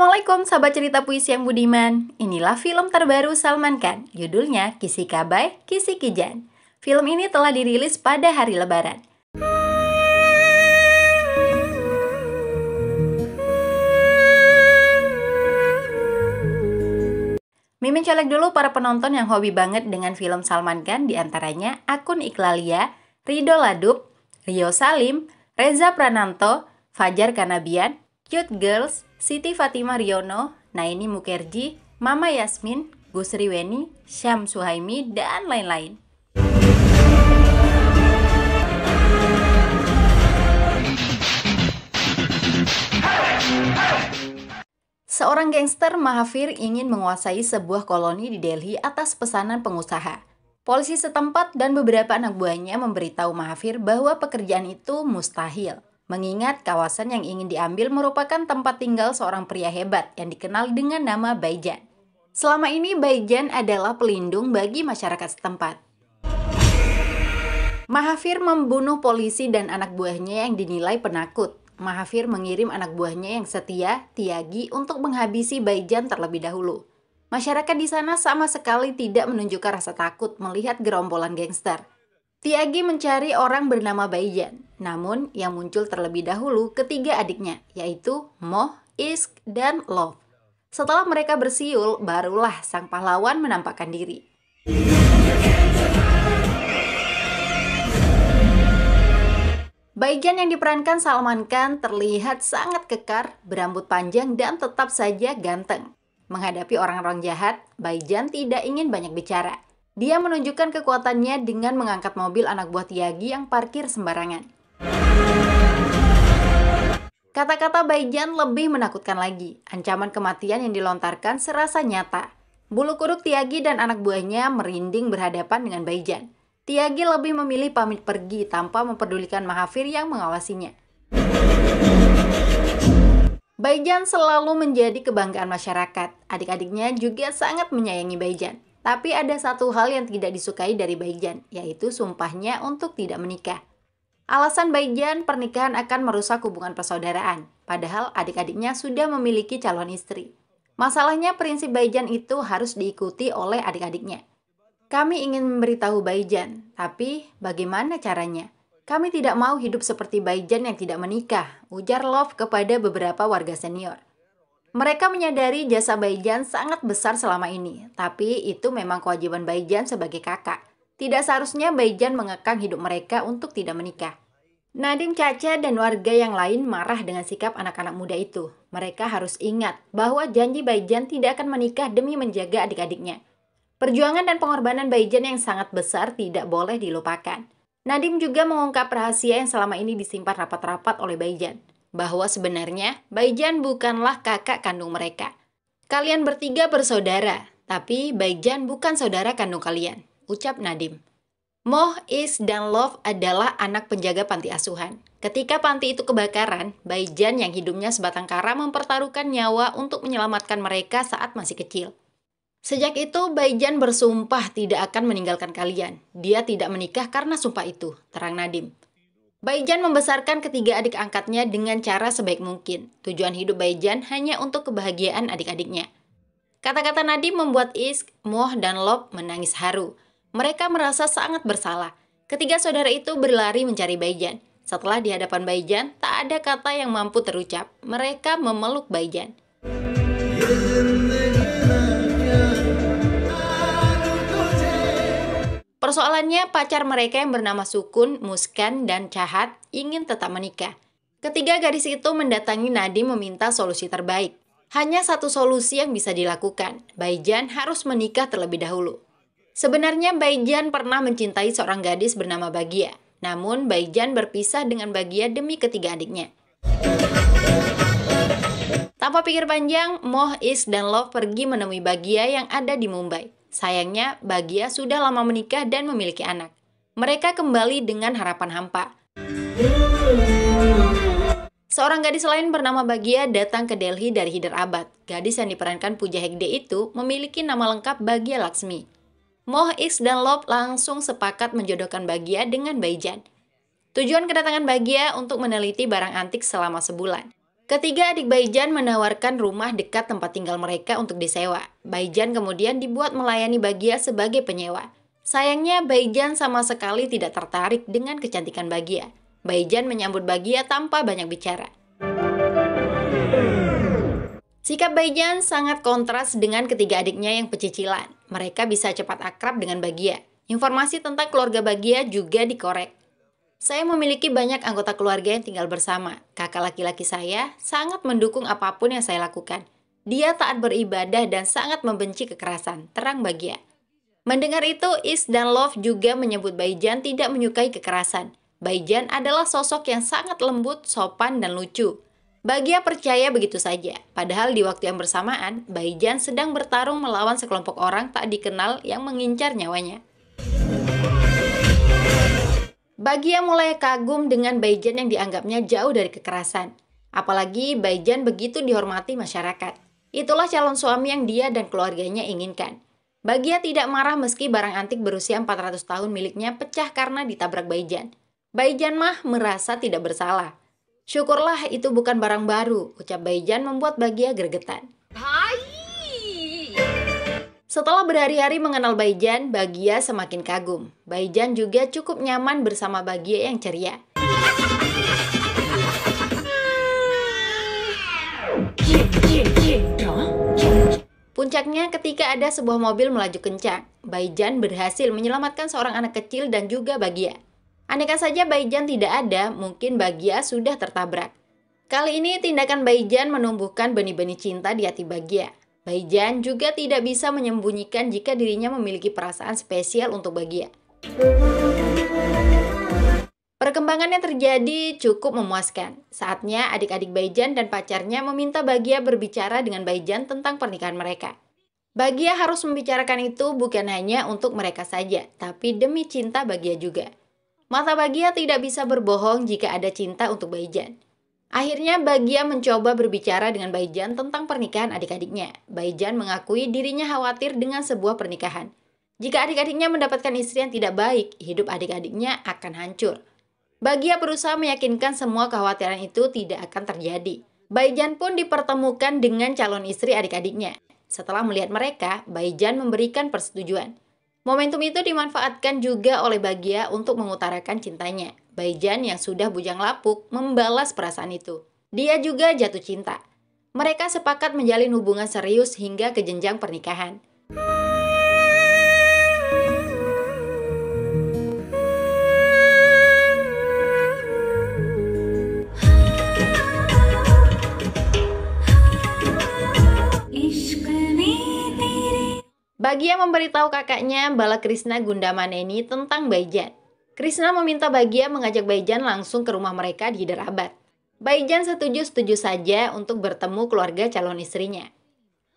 Assalamualaikum sahabat cerita puisi yang budiman. Inilah film terbaru Salman Khan. Judulnya Kisi Kabai, Kisi Kijan. Film ini telah dirilis pada hari lebaran. Mimin colek dulu para penonton yang hobi banget dengan film Salman Khan diantaranya Akun Iklalia, Rido Ladup, Rio Salim, Reza Prananto, Fajar Kanabian, Cute Girls, Siti Fatimah Riono, Naini Mukerji, Mama Yasmin, Gusri Weni, Syam Suhaimi, dan lain-lain. Seorang gangster Mahavir ingin menguasai sebuah koloni di Delhi atas pesanan pengusaha. Polisi setempat dan beberapa anak buahnya memberitahu Mahavir bahwa pekerjaan itu mustahil. Mengingat kawasan yang ingin diambil merupakan tempat tinggal seorang pria hebat yang dikenal dengan nama Baijan. Selama ini Baijan adalah pelindung bagi masyarakat setempat. Mahathir membunuh polisi dan anak buahnya yang dinilai penakut. Mahathir mengirim anak buahnya yang setia, Tiagi, untuk menghabisi Baijan terlebih dahulu. Masyarakat di sana sama sekali tidak menunjukkan rasa takut melihat gerombolan gangster. Tiagi mencari orang bernama Baijan, namun yang muncul terlebih dahulu ketiga adiknya, yaitu Moh, Isk, dan Love. Setelah mereka bersiul, barulah sang pahlawan menampakkan diri. Baijan yang diperankan Salman Khan terlihat sangat kekar, berambut panjang dan tetap saja ganteng. Menghadapi orang-orang jahat, Baijan tidak ingin banyak bicara. Dia menunjukkan kekuatannya dengan mengangkat mobil anak buah Tiagi yang parkir sembarangan. Kata-kata Baijan lebih menakutkan lagi. Ancaman kematian yang dilontarkan serasa nyata. Bulu kuduk Tiagi dan anak buahnya merinding berhadapan dengan Baijan. Tiagi lebih memilih pamit pergi tanpa memperdulikan Mahavir yang mengawasinya. Baijan selalu menjadi kebanggaan masyarakat. Adik-adiknya juga sangat menyayangi Baijan. Tapi ada satu hal yang tidak disukai dari Baijan, yaitu sumpahnya untuk tidak menikah. Alasan Baijan pernikahan akan merusak hubungan persaudaraan, padahal adik-adiknya sudah memiliki calon istri. Masalahnya prinsip Baijan itu harus diikuti oleh adik-adiknya. Kami ingin memberitahu Baijan, tapi bagaimana caranya? Kami tidak mau hidup seperti Baijan yang tidak menikah, ujar Love kepada beberapa warga senior. Mereka menyadari jasa Baijan sangat besar selama ini, tapi itu memang kewajiban Baijan sebagai kakak. Tidak seharusnya Baijan mengekang hidup mereka untuk tidak menikah. Nadim Caca dan warga yang lain marah dengan sikap anak-anak muda itu. Mereka harus ingat bahwa janji Baijan tidak akan menikah demi menjaga adik-adiknya. Perjuangan dan pengorbanan Baijan yang sangat besar tidak boleh dilupakan. Nadim juga mengungkap rahasia yang selama ini disimpan rapat-rapat oleh Baijan bahwa sebenarnya Baijan bukanlah kakak kandung mereka. Kalian bertiga bersaudara, tapi Baijan bukan saudara kandung kalian, ucap Nadim. Moh Is dan Love adalah anak penjaga panti asuhan. Ketika panti itu kebakaran, Baijan yang hidupnya sebatang kara mempertaruhkan nyawa untuk menyelamatkan mereka saat masih kecil. Sejak itu, Baijan bersumpah tidak akan meninggalkan kalian. Dia tidak menikah karena sumpah itu, terang Nadim. Baijan membesarkan ketiga adik angkatnya dengan cara sebaik mungkin. Tujuan hidup Baijan hanya untuk kebahagiaan adik-adiknya. Kata-kata Nadi membuat Isk, Moh, dan Lob menangis haru. Mereka merasa sangat bersalah. Ketiga saudara itu berlari mencari Baijan. Setelah di hadapan Baijan, tak ada kata yang mampu terucap. Mereka memeluk Baijan. Yeah. Persoalannya pacar mereka yang bernama Sukun, Muskan, dan Cahat ingin tetap menikah. Ketiga gadis itu mendatangi Nadi meminta solusi terbaik. Hanya satu solusi yang bisa dilakukan, Baijan harus menikah terlebih dahulu. Sebenarnya Baijan pernah mencintai seorang gadis bernama Bagia, namun Baijan berpisah dengan Bagia demi ketiga adiknya. Tanpa pikir panjang, Moh, Is, dan Love pergi menemui Bagia yang ada di Mumbai. Sayangnya, Bagia sudah lama menikah dan memiliki anak. Mereka kembali dengan harapan hampa. Seorang gadis lain bernama Bagia datang ke Delhi dari Abad. Gadis yang diperankan Puja Hegde itu memiliki nama lengkap Bagia Laksmi. Moh X dan Lop langsung sepakat menjodohkan Bagia dengan Baijan. Tujuan kedatangan Bagia untuk meneliti barang antik selama sebulan. Ketiga, adik Baijan menawarkan rumah dekat tempat tinggal mereka untuk disewa. Baijan kemudian dibuat melayani Bagia sebagai penyewa. Sayangnya, Baijan sama sekali tidak tertarik dengan kecantikan Bagia. Baijan menyambut Bagia tanpa banyak bicara. Sikap Baijan sangat kontras dengan ketiga adiknya yang pecicilan. Mereka bisa cepat akrab dengan Bagia. Informasi tentang keluarga Bagia juga dikorek. Saya memiliki banyak anggota keluarga yang tinggal bersama. Kakak laki-laki saya sangat mendukung apapun yang saya lakukan. Dia taat beribadah dan sangat membenci kekerasan, terang bagia. Mendengar itu, Is dan Love juga menyebut Baijan tidak menyukai kekerasan. Baijan adalah sosok yang sangat lembut, sopan, dan lucu. Bagia percaya begitu saja, padahal di waktu yang bersamaan, Baijan sedang bertarung melawan sekelompok orang tak dikenal yang mengincar nyawanya. Bagi yang mulai kagum dengan Baijan yang dianggapnya jauh dari kekerasan. Apalagi Baijan begitu dihormati masyarakat. Itulah calon suami yang dia dan keluarganya inginkan. Bagia tidak marah meski barang antik berusia 400 tahun miliknya pecah karena ditabrak Baijan. Baijan mah merasa tidak bersalah. Syukurlah itu bukan barang baru, ucap Baijan membuat Bagia gregetan. Hai! Setelah berhari-hari mengenal Baijan, Bagia semakin kagum. Baijan juga cukup nyaman bersama Bagia yang ceria. Puncaknya ketika ada sebuah mobil melaju kencang, Baijan berhasil menyelamatkan seorang anak kecil dan juga Bagia. Aneka saja Baijan tidak ada, mungkin Bagia sudah tertabrak. Kali ini tindakan Baijan menumbuhkan benih-benih cinta di hati Bagia. Baijan juga tidak bisa menyembunyikan jika dirinya memiliki perasaan spesial untuk Bagia. Perkembangan yang terjadi cukup memuaskan. Saatnya adik-adik Baijan dan pacarnya meminta Bagia berbicara dengan Baijan tentang pernikahan mereka. Bagia harus membicarakan itu bukan hanya untuk mereka saja, tapi demi cinta Bagia juga. Mata Bagia tidak bisa berbohong jika ada cinta untuk Baijan. Akhirnya Bagia mencoba berbicara dengan Baijan tentang pernikahan adik-adiknya. Baijan mengakui dirinya khawatir dengan sebuah pernikahan. Jika adik-adiknya mendapatkan istri yang tidak baik, hidup adik-adiknya akan hancur. Bagia berusaha meyakinkan semua kekhawatiran itu tidak akan terjadi. Baijan pun dipertemukan dengan calon istri adik-adiknya. Setelah melihat mereka, Baijan memberikan persetujuan. Momentum itu dimanfaatkan juga oleh Bagia untuk mengutarakan cintanya. Baijan yang sudah bujang lapuk membalas perasaan itu. Dia juga jatuh cinta. Mereka sepakat menjalin hubungan serius hingga ke jenjang pernikahan. Bagi yang memberitahu kakaknya Bala Krishna Gundamaneni tentang Baijan, Krishna meminta Bagia mengajak Baijan langsung ke rumah mereka di Derabat. Baijan setuju-setuju saja untuk bertemu keluarga calon istrinya.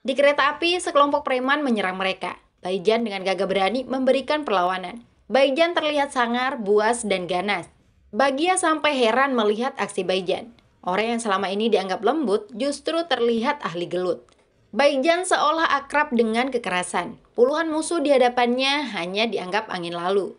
Di kereta api, sekelompok preman menyerang mereka. Baijan dengan gagah berani memberikan perlawanan. Baijan terlihat sangar, buas, dan ganas. Bagia sampai heran melihat aksi Baijan. Orang yang selama ini dianggap lembut justru terlihat ahli gelut. Baijan seolah akrab dengan kekerasan. Puluhan musuh di hadapannya hanya dianggap angin lalu.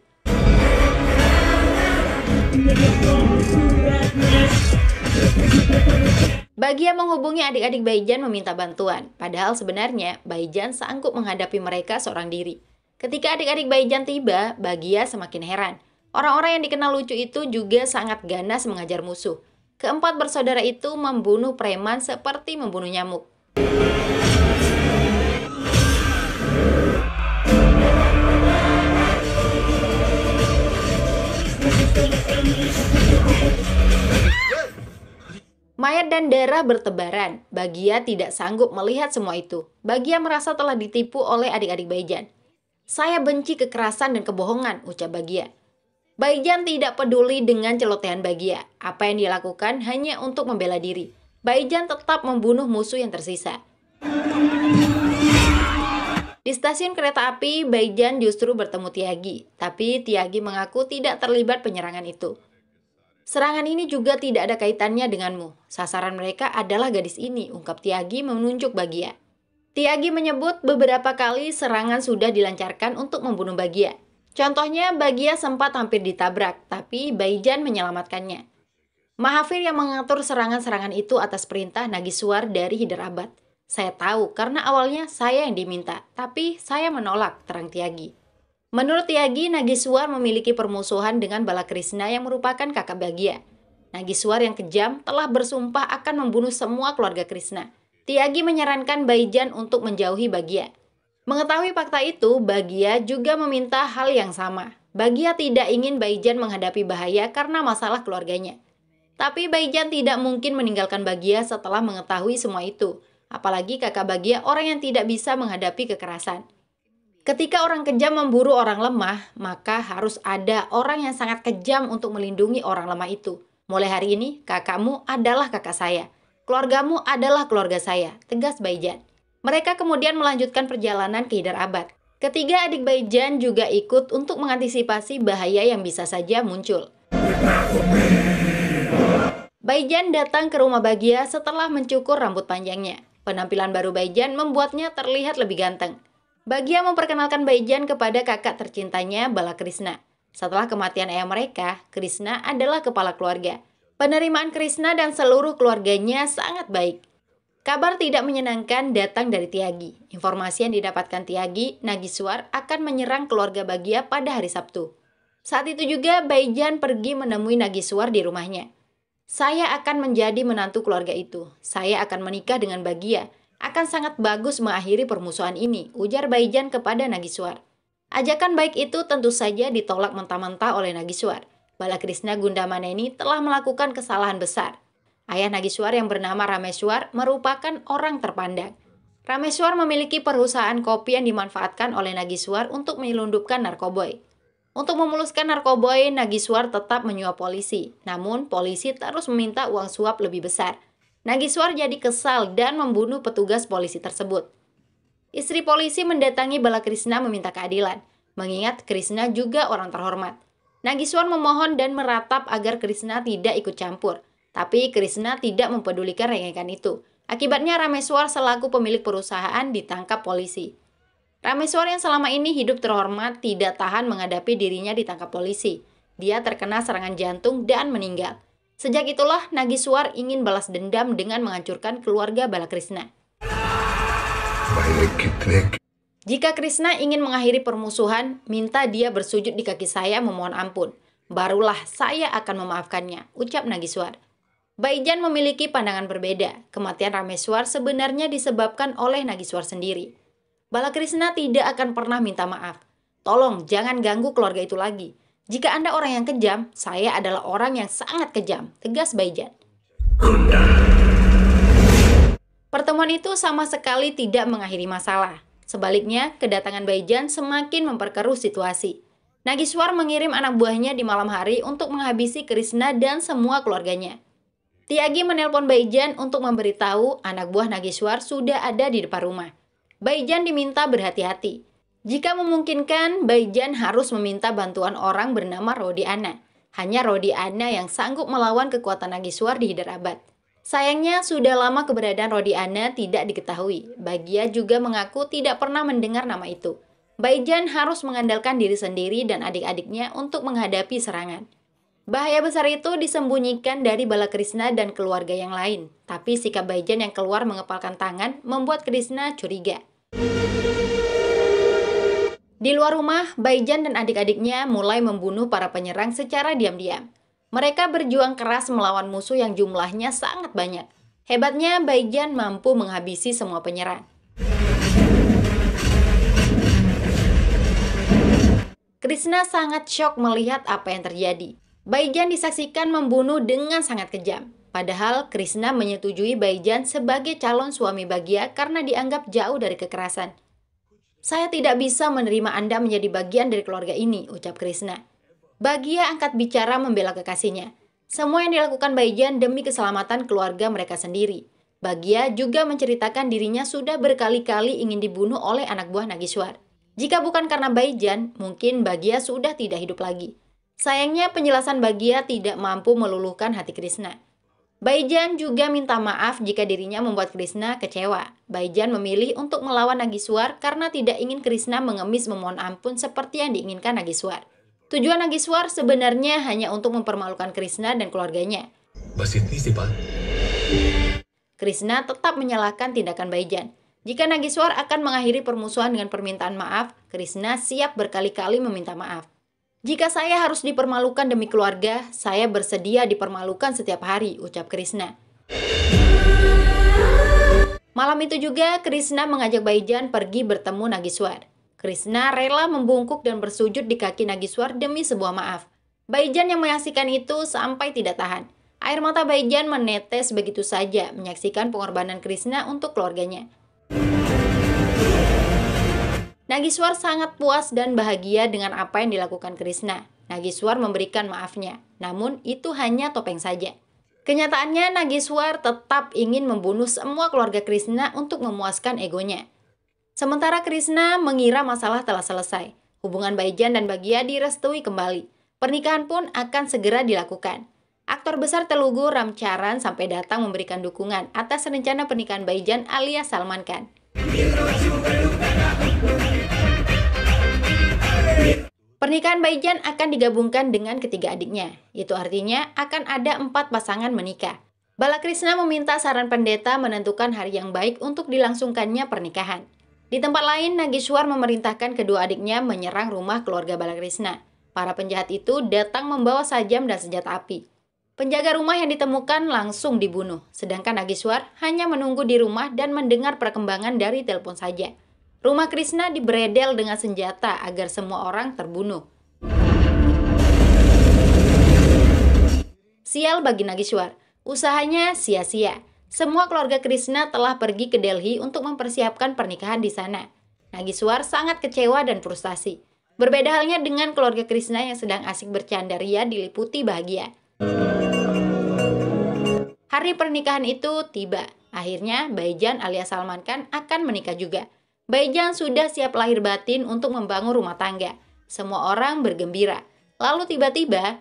Bagi yang menghubungi adik-adik Baijan meminta bantuan, padahal sebenarnya Baijan sanggup menghadapi mereka seorang diri. Ketika adik-adik Baijan tiba, Bagia semakin heran. Orang-orang yang dikenal lucu itu juga sangat ganas mengajar musuh. Keempat bersaudara itu membunuh preman seperti membunuh nyamuk. Mayat dan darah bertebaran. Bagia tidak sanggup melihat semua itu. Bagia merasa telah ditipu oleh adik-adik Baijan. Saya benci kekerasan dan kebohongan, ucap Bagia. Baijan tidak peduli dengan celotehan Bagia. Apa yang dia lakukan hanya untuk membela diri. Baijan tetap membunuh musuh yang tersisa. Di stasiun kereta api, Baijan justru bertemu Tiagi. Tapi Tiagi mengaku tidak terlibat penyerangan itu. Serangan ini juga tidak ada kaitannya denganmu. Sasaran mereka adalah gadis ini, ungkap Tiagi menunjuk Bagia. Tiagi menyebut beberapa kali serangan sudah dilancarkan untuk membunuh Bagia. Contohnya, Bagia sempat hampir ditabrak, tapi Baijan menyelamatkannya. Mahafir yang mengatur serangan-serangan itu atas perintah Nagiswar dari Hiderabad. Saya tahu karena awalnya saya yang diminta, tapi saya menolak, terang Tiagi. Menurut Yagi, Nagiswar memiliki permusuhan dengan Bala Krishna yang merupakan kakak bagia. Nagiswar yang kejam telah bersumpah akan membunuh semua keluarga Krishna. Tiagi menyarankan Baijan untuk menjauhi Bagia. Mengetahui fakta itu, Bagia juga meminta hal yang sama. Bagia tidak ingin Baijan menghadapi bahaya karena masalah keluarganya. Tapi Baijan tidak mungkin meninggalkan Bagia setelah mengetahui semua itu. Apalagi kakak Bagia orang yang tidak bisa menghadapi kekerasan. Ketika orang kejam memburu orang lemah, maka harus ada orang yang sangat kejam untuk melindungi orang lemah itu. Mulai hari ini, kakakmu adalah kakak saya. Keluargamu adalah keluarga saya, tegas Baijan. Mereka kemudian melanjutkan perjalanan ke Hidar Ketiga adik Baijan juga ikut untuk mengantisipasi bahaya yang bisa saja muncul. Baijan datang ke rumah Bagia setelah mencukur rambut panjangnya. Penampilan baru Baijan membuatnya terlihat lebih ganteng. Bagia memperkenalkan Baijan kepada kakak tercintanya Bala Krishna. Setelah kematian ayah mereka, Krishna adalah kepala keluarga. Penerimaan Krishna dan seluruh keluarganya sangat baik. Kabar tidak menyenangkan datang dari Tiagi. Informasi yang didapatkan Tiagi, Nagiswar akan menyerang keluarga Bagia pada hari Sabtu. Saat itu juga Baijan pergi menemui Nagiswar di rumahnya. Saya akan menjadi menantu keluarga itu. Saya akan menikah dengan Bagia akan sangat bagus mengakhiri permusuhan ini, ujar Baijan kepada Nagiswar. Ajakan baik itu tentu saja ditolak mentah-mentah oleh Nagiswar. Bala Krishna Gundamana ini telah melakukan kesalahan besar. Ayah Nagiswar yang bernama Rameswar merupakan orang terpandang. Rameswar memiliki perusahaan kopi yang dimanfaatkan oleh Nagiswar untuk menyelundupkan narkoboy. Untuk memuluskan narkoboy, Nagiswar tetap menyuap polisi. Namun, polisi terus meminta uang suap lebih besar – Nagiswar jadi kesal dan membunuh petugas polisi tersebut. Istri polisi mendatangi Bala Krishna meminta keadilan, mengingat Krishna juga orang terhormat. Nagiswar memohon dan meratap agar Krishna tidak ikut campur, tapi Krishna tidak mempedulikan rengekan itu. Akibatnya Rameswar selaku pemilik perusahaan ditangkap polisi. Rameswar yang selama ini hidup terhormat tidak tahan menghadapi dirinya ditangkap polisi. Dia terkena serangan jantung dan meninggal. Sejak itulah Nagiswar ingin balas dendam dengan menghancurkan keluarga Balakrishna. Jika Krishna ingin mengakhiri permusuhan, minta dia bersujud di kaki saya memohon ampun. Barulah saya akan memaafkannya, ucap Nagiswar. Baijan memiliki pandangan berbeda. Kematian Rameswar sebenarnya disebabkan oleh Nagiswar sendiri. Balakrishna tidak akan pernah minta maaf. Tolong jangan ganggu keluarga itu lagi. Jika Anda orang yang kejam, saya adalah orang yang sangat kejam, tegas Baijan. Pertemuan itu sama sekali tidak mengakhiri masalah. Sebaliknya, kedatangan Baijan semakin memperkeruh situasi. Nagiswar mengirim anak buahnya di malam hari untuk menghabisi Krishna dan semua keluarganya. Tiagi menelpon Baijan untuk memberitahu anak buah Nagiswar sudah ada di depan rumah. Baijan diminta berhati-hati. Jika memungkinkan, Baijan harus meminta bantuan orang bernama Rodi Ana. Hanya Rodi Ana yang sanggup melawan kekuatan Nagiswar di Hyderabad. Sayangnya, sudah lama keberadaan Rodi Ana tidak diketahui. Bagia juga mengaku tidak pernah mendengar nama itu. Baijan harus mengandalkan diri sendiri dan adik-adiknya untuk menghadapi serangan. Bahaya besar itu disembunyikan dari bala Krishna dan keluarga yang lain. Tapi sikap Baijan yang keluar mengepalkan tangan membuat Krishna curiga. Di luar rumah, Baijan dan adik-adiknya mulai membunuh para penyerang secara diam-diam. Mereka berjuang keras melawan musuh yang jumlahnya sangat banyak. Hebatnya, Baijan mampu menghabisi semua penyerang. Krishna sangat shock melihat apa yang terjadi. Baijan disaksikan membunuh dengan sangat kejam. Padahal Krishna menyetujui Baijan sebagai calon suami bagia karena dianggap jauh dari kekerasan. Saya tidak bisa menerima Anda menjadi bagian dari keluarga ini, ucap Krishna. Bagia angkat bicara membela kekasihnya. Semua yang dilakukan Baijan demi keselamatan keluarga mereka sendiri. Bagia juga menceritakan dirinya sudah berkali-kali ingin dibunuh oleh anak buah Nagiswar. Jika bukan karena Baijan, mungkin Bagia sudah tidak hidup lagi. Sayangnya penjelasan Bagia tidak mampu meluluhkan hati Krishna. Baijan juga minta maaf jika dirinya membuat Krishna kecewa. Baijan memilih untuk melawan Nagiswar karena tidak ingin Krishna mengemis memohon ampun seperti yang diinginkan Nagiswar. Tujuan Nagiswar sebenarnya hanya untuk mempermalukan Krishna dan keluarganya. Krishna tetap menyalahkan tindakan Baijan. Jika Nagiswar akan mengakhiri permusuhan dengan permintaan maaf, Krishna siap berkali-kali meminta maaf. Jika saya harus dipermalukan demi keluarga, saya bersedia dipermalukan setiap hari, ucap Krishna. Malam itu juga Krishna mengajak Baijan pergi bertemu Nagiswar. Krishna rela membungkuk dan bersujud di kaki Nagiswar demi sebuah maaf. Baijan yang menyaksikan itu sampai tidak tahan. Air mata Baijan menetes begitu saja menyaksikan pengorbanan Krishna untuk keluarganya. Nagiswar sangat puas dan bahagia dengan apa yang dilakukan Krishna. Nagiswar memberikan maafnya, namun itu hanya topeng saja. Kenyataannya, Nagiswar tetap ingin membunuh semua keluarga Krishna untuk memuaskan egonya. Sementara Krishna mengira masalah telah selesai. Hubungan Baijan dan Bagia direstui kembali. Pernikahan pun akan segera dilakukan. Aktor besar Telugu Ramcharan sampai datang memberikan dukungan atas rencana pernikahan Baijan alias Salman Khan. Pernikahan Baijan akan digabungkan dengan ketiga adiknya, itu artinya akan ada empat pasangan menikah. Balakrishna meminta saran pendeta menentukan hari yang baik untuk dilangsungkannya pernikahan. Di tempat lain, Nagiswar memerintahkan kedua adiknya menyerang rumah keluarga Balakrishna. Para penjahat itu datang membawa sajam dan senjata api. Penjaga rumah yang ditemukan langsung dibunuh, sedangkan Nagiswar hanya menunggu di rumah dan mendengar perkembangan dari telepon saja. Rumah Krishna diberedel dengan senjata agar semua orang terbunuh. Sial bagi Nagishwar, usahanya sia-sia. Semua keluarga Krishna telah pergi ke Delhi untuk mempersiapkan pernikahan di sana. Nagishwar sangat kecewa dan frustasi. Berbeda halnya dengan keluarga Krishna yang sedang asik bercanda ria diliputi bahagia. Hari pernikahan itu tiba. Akhirnya, Baijan alias Salman Khan akan menikah juga. Baijan sudah siap lahir batin untuk membangun rumah tangga. Semua orang bergembira. Lalu tiba-tiba,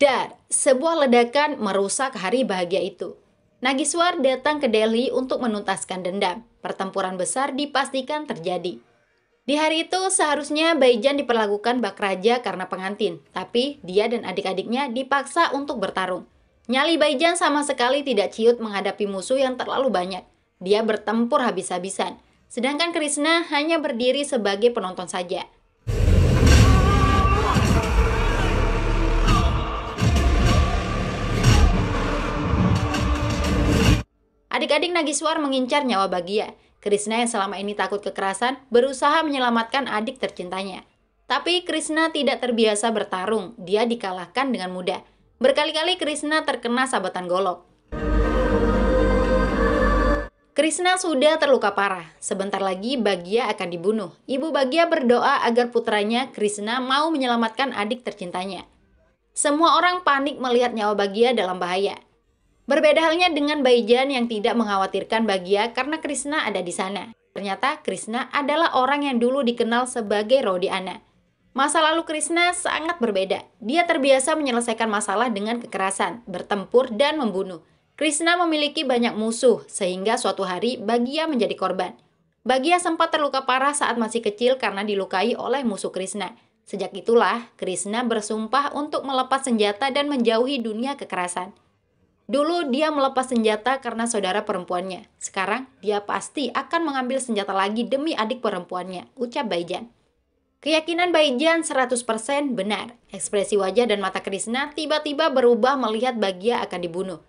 dan sebuah ledakan merusak hari bahagia itu. Nagiswar datang ke Delhi untuk menuntaskan dendam. Pertempuran besar dipastikan terjadi. Di hari itu seharusnya Baijan diperlakukan bak raja karena pengantin, tapi dia dan adik-adiknya dipaksa untuk bertarung. Nyali Baijan sama sekali tidak ciut menghadapi musuh yang terlalu banyak. Dia bertempur habis-habisan, sedangkan Krishna hanya berdiri sebagai penonton saja. Adik-adik Nagiswar mengincar nyawa Bagia. Krishna yang selama ini takut kekerasan berusaha menyelamatkan adik tercintanya. Tapi Krishna tidak terbiasa bertarung, dia dikalahkan dengan mudah. Berkali-kali Krishna terkena sabatan golok. Krishna sudah terluka parah. Sebentar lagi Bagia akan dibunuh. Ibu Bagia berdoa agar putranya Krishna mau menyelamatkan adik tercintanya. Semua orang panik melihat nyawa Bagia dalam bahaya. Berbeda halnya dengan Baijan yang tidak mengkhawatirkan Bagia karena Krishna ada di sana. Ternyata Krishna adalah orang yang dulu dikenal sebagai Rodiana. Masa lalu Krishna sangat berbeda. Dia terbiasa menyelesaikan masalah dengan kekerasan, bertempur, dan membunuh. Krishna memiliki banyak musuh, sehingga suatu hari Bagia menjadi korban. Bagia sempat terluka parah saat masih kecil karena dilukai oleh musuh Krishna. Sejak itulah, Krishna bersumpah untuk melepas senjata dan menjauhi dunia kekerasan. Dulu dia melepas senjata karena saudara perempuannya. Sekarang dia pasti akan mengambil senjata lagi demi adik perempuannya, ucap Baijan. Keyakinan Baijan 100% benar. Ekspresi wajah dan mata Krishna tiba-tiba berubah melihat Bagia akan dibunuh.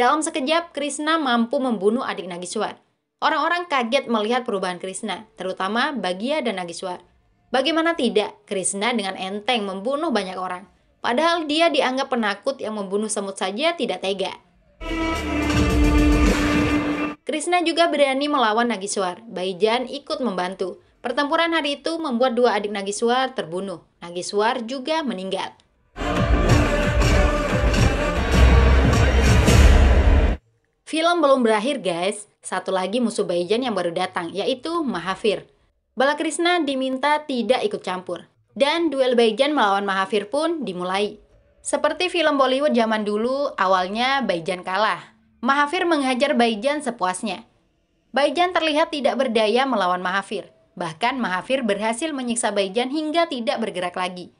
Dalam sekejap, Krishna mampu membunuh adik Nagiswar. Orang-orang kaget melihat perubahan Krishna, terutama Bagia dan Nagiswar. Bagaimana tidak, Krishna dengan enteng membunuh banyak orang. Padahal dia dianggap penakut yang membunuh semut saja tidak tega. Krishna juga berani melawan Nagiswar. Baijan ikut membantu. Pertempuran hari itu membuat dua adik Nagiswar terbunuh. Nagiswar juga meninggal. Film belum berakhir guys, satu lagi musuh Baijan yang baru datang, yaitu Mahavir. Balakrishna diminta tidak ikut campur. Dan duel Baijan melawan Mahavir pun dimulai. Seperti film Bollywood zaman dulu, awalnya Baijan kalah. Mahavir menghajar Baijan sepuasnya. Baijan terlihat tidak berdaya melawan Mahavir. Bahkan Mahavir berhasil menyiksa Baijan hingga tidak bergerak lagi.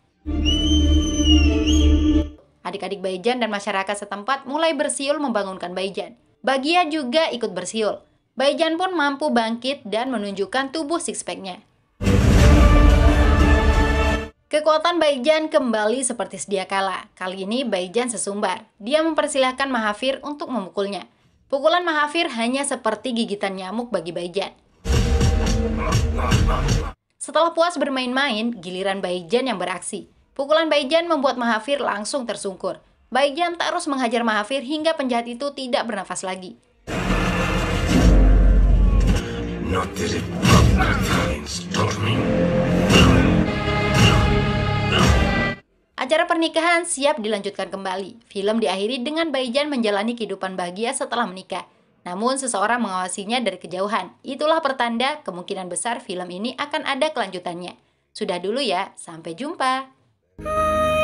Adik-adik Baijan dan masyarakat setempat mulai bersiul membangunkan Baijan. Bagia juga ikut bersiul. Baijan pun mampu bangkit dan menunjukkan tubuh six-packnya. Kekuatan Baijan kembali seperti sedia kala. Kali ini Baijan sesumbar. Dia mempersilahkan Mahavir untuk memukulnya. Pukulan Mahavir hanya seperti gigitan nyamuk bagi Baijan. Setelah puas bermain-main, giliran Baijan yang beraksi. Pukulan Baijan membuat Mahavir langsung tersungkur. Baigyan tak terus menghajar Mahavir hingga penjahat itu tidak bernafas lagi. Acara pernikahan siap dilanjutkan kembali. Film diakhiri dengan Baijan menjalani kehidupan bahagia setelah menikah. Namun seseorang mengawasinya dari kejauhan. Itulah pertanda kemungkinan besar film ini akan ada kelanjutannya. Sudah dulu ya, sampai jumpa.